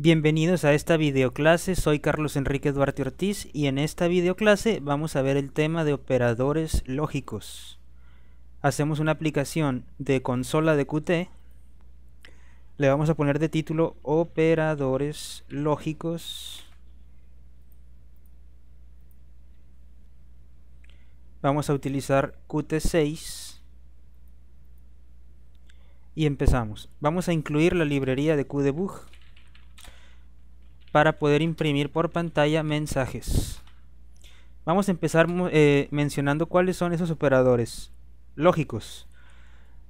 Bienvenidos a esta videoclase, soy Carlos Enrique Duarte Ortiz y en esta videoclase vamos a ver el tema de operadores lógicos. Hacemos una aplicación de consola de Qt, le vamos a poner de título operadores lógicos. Vamos a utilizar Qt6 y empezamos. Vamos a incluir la librería de QDebug para poder imprimir por pantalla mensajes. Vamos a empezar eh, mencionando cuáles son esos operadores lógicos.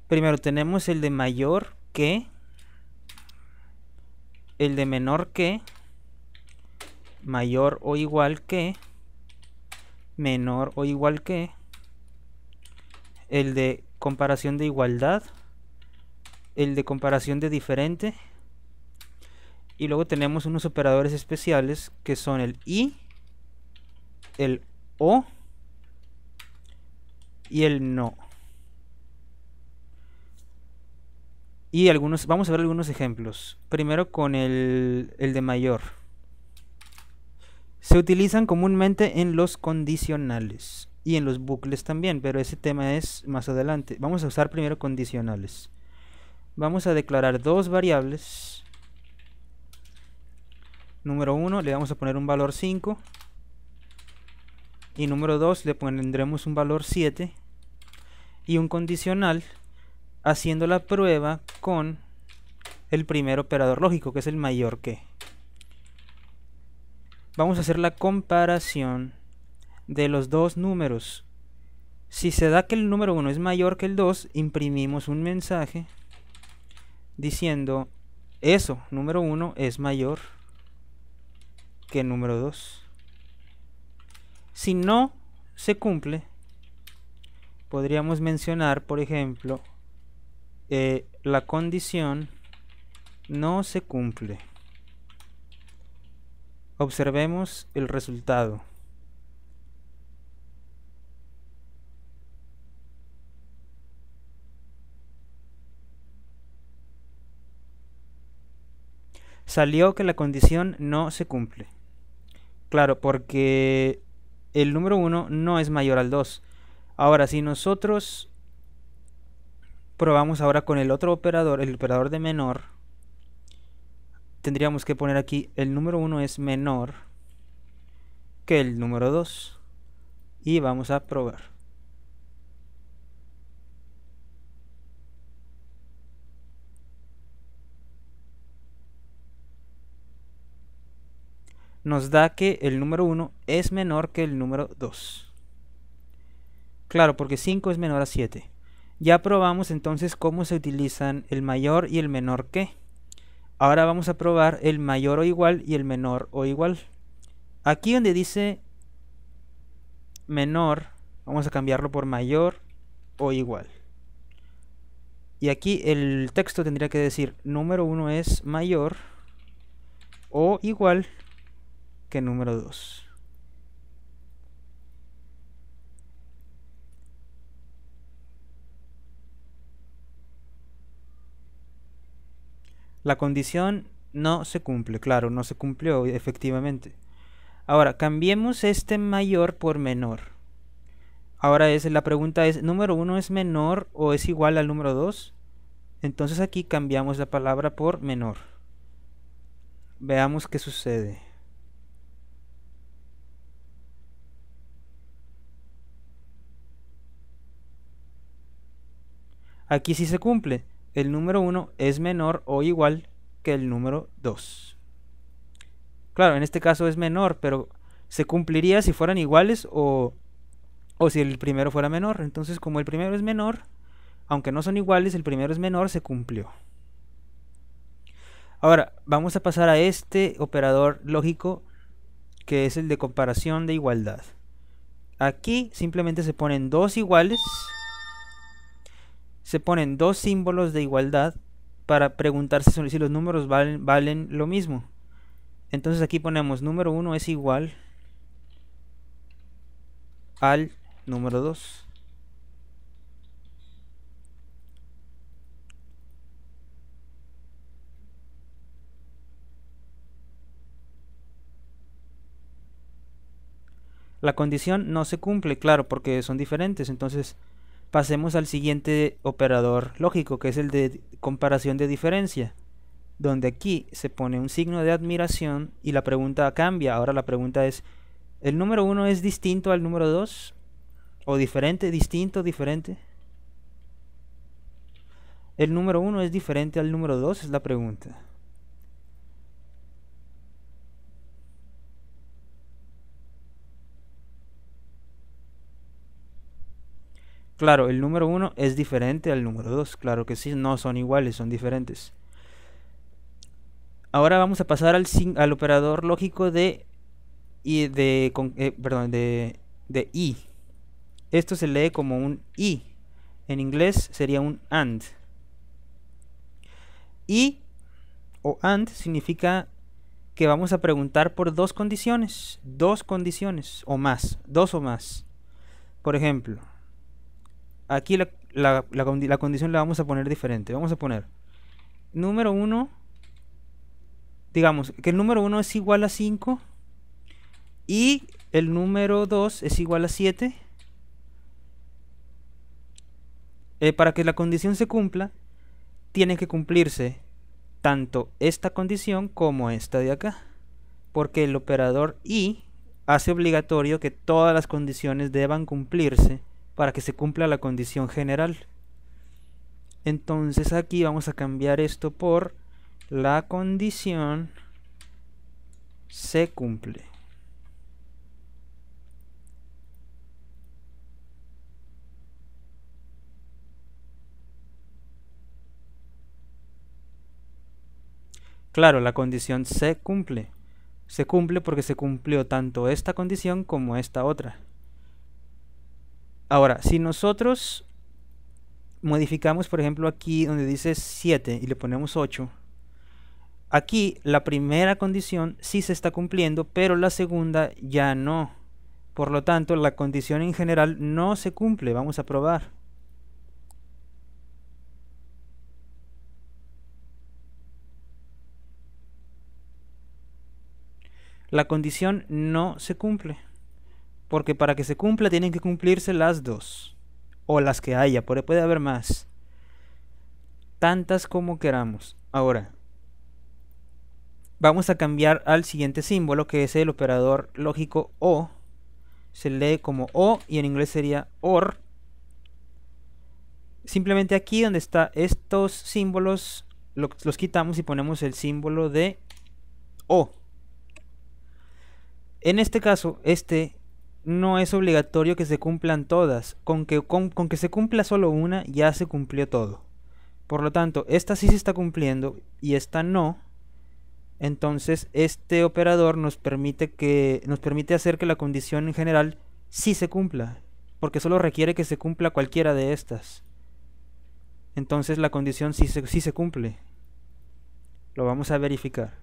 Primero tenemos el de mayor que, el de menor que, mayor o igual que, menor o igual que, el de comparación de igualdad, el de comparación de diferente, y luego tenemos unos operadores especiales que son el I, el O y el no. Y algunos, vamos a ver algunos ejemplos. Primero con el, el de mayor. Se utilizan comúnmente en los condicionales y en los bucles también, pero ese tema es más adelante. Vamos a usar primero condicionales. Vamos a declarar dos variables Número 1 le vamos a poner un valor 5. Y número 2 le pondremos un valor 7. Y un condicional haciendo la prueba con el primer operador lógico, que es el mayor que. Vamos a hacer la comparación de los dos números. Si se da que el número 1 es mayor que el 2, imprimimos un mensaje diciendo eso, número 1 es mayor que número 2. Si no se cumple, podríamos mencionar, por ejemplo, eh, la condición no se cumple. Observemos el resultado. Salió que la condición no se cumple. Claro, porque el número 1 no es mayor al 2. Ahora, si nosotros probamos ahora con el otro operador, el operador de menor, tendríamos que poner aquí el número 1 es menor que el número 2. Y vamos a probar. nos da que el número 1 es menor que el número 2. Claro, porque 5 es menor a 7. Ya probamos entonces cómo se utilizan el mayor y el menor que. Ahora vamos a probar el mayor o igual y el menor o igual. Aquí donde dice menor, vamos a cambiarlo por mayor o igual. Y aquí el texto tendría que decir número 1 es mayor o igual que número 2. La condición no se cumple, claro, no se cumplió efectivamente. Ahora, cambiemos este mayor por menor. Ahora es, la pregunta es, ¿número 1 es menor o es igual al número 2? Entonces aquí cambiamos la palabra por menor. Veamos qué sucede. Aquí sí se cumple. El número 1 es menor o igual que el número 2. Claro, en este caso es menor, pero se cumpliría si fueran iguales o, o si el primero fuera menor. Entonces, como el primero es menor, aunque no son iguales, el primero es menor, se cumplió. Ahora, vamos a pasar a este operador lógico que es el de comparación de igualdad. Aquí simplemente se ponen dos iguales se ponen dos símbolos de igualdad para preguntarse si los números valen, valen lo mismo. Entonces aquí ponemos número 1 es igual al número 2. La condición no se cumple, claro, porque son diferentes. Entonces, Pasemos al siguiente operador lógico, que es el de comparación de diferencia, donde aquí se pone un signo de admiración y la pregunta cambia. Ahora la pregunta es, ¿el número 1 es distinto al número 2? ¿O diferente, distinto, diferente? ¿El número 1 es diferente al número 2? Es la pregunta. Claro, el número uno es diferente al número dos, claro que sí, no son iguales, son diferentes. Ahora vamos a pasar al, operador lógico de eh, de de i. Esto se lee como un i. En inglés sería un and. I o and significa que vamos a preguntar por dos condiciones, dos condiciones o más, dos o más. Por ejemplo, Aquí la, condición la vamos a poner diferente. Vamos a poner número 1, digamos que el número 1 es igual a 5 y el número 2 es igual a 7. Eh, para que la condición se cumpla, tiene que cumplirse tanto esta condición como esta de acá. Porque el operador y hace obligatorio que todas las condiciones deban cumplirse para que se cumpla la condición general. Entonces aquí vamos a cambiar esto por la condición se cumple. Claro, la condición se cumple. Se cumple porque se cumplió tanto esta condición como esta otra. Ahora, si nosotros modificamos, por ejemplo, aquí donde dice 7 y le ponemos 8, aquí la primera condición sí se está cumpliendo, pero la segunda ya no. Por lo tanto, la condición en general no se cumple. Vamos a probar. La condición no se cumple. Porque para que se cumpla tienen que cumplirse las dos. O las que haya, puede haber más. Tantas como queramos. Ahora, vamos a cambiar al siguiente símbolo que es el operador lógico O. Se lee como O y en inglés sería OR. Simplemente aquí donde está estos símbolos los quitamos y ponemos el símbolo de O. En este caso, este no es obligatorio que se cumplan todas. Con que, con, que se cumpla solo una, ya se cumplió todo. Por lo tanto, esta sí se está cumpliendo y esta no. Entonces, este operador nos permite que nos permite hacer que la condición en general sí se cumpla, porque solo requiere que se cumpla cualquiera de estas. Entonces, la condición sí sí se cumple. Lo vamos a verificar.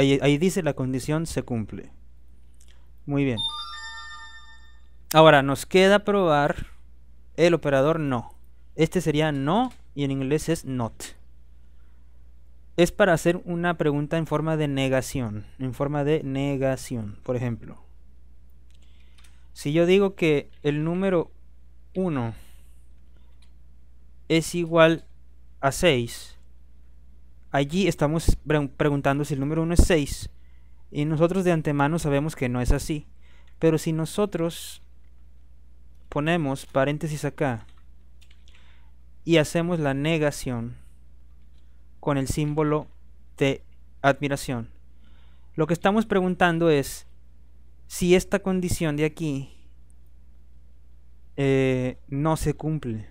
Ahí, dice la condición se cumple. Muy bien. Ahora, nos queda probar el operador no. Este sería no y en inglés es not. Es para hacer una pregunta en forma de negación. En forma de negación, por ejemplo. Si yo digo que el número 1 es igual a 6, Allí estamos preguntando si el número 1 es 6 y nosotros de antemano sabemos que no es así. Pero si nosotros ponemos paréntesis acá y hacemos la negación con el símbolo de admiración, lo que estamos preguntando es si esta condición de aquí eh, no se cumple.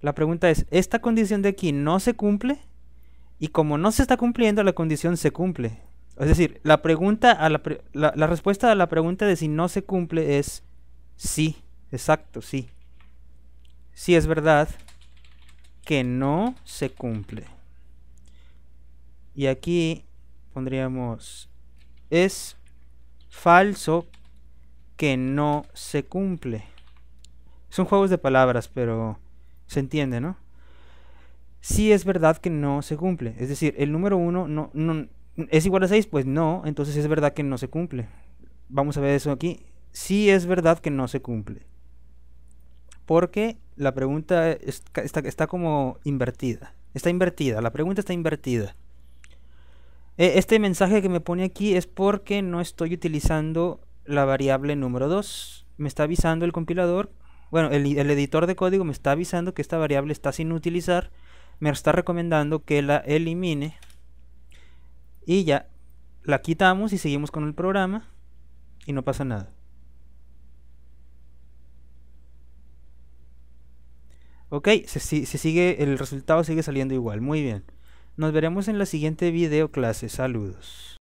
La pregunta es, ¿esta condición de aquí no se cumple? Y como no se está cumpliendo, la condición se cumple. Es decir, la, pregunta a la, respuesta a la pregunta de si no se cumple es sí, exacto, sí. Sí es verdad que no se cumple. Y aquí pondríamos es falso que no se cumple. Son juegos de palabras, pero se entiende, ¿no? si es verdad que no se cumple. Es decir, el número 1 no, es igual a 6, pues no, entonces es verdad que no se cumple. Vamos a ver eso aquí. si es verdad que no se cumple. Porque la pregunta está, como invertida. Está invertida, la pregunta está invertida. E, este mensaje que me pone aquí es porque no estoy utilizando la variable número 2. Me está avisando el compilador, bueno, el editor de código me está avisando que esta variable está sin utilizar me está recomendando que la elimine y ya la quitamos y seguimos con el programa y no pasa nada ok se sigue el resultado sigue saliendo igual muy bien nos veremos en la siguiente video clase saludos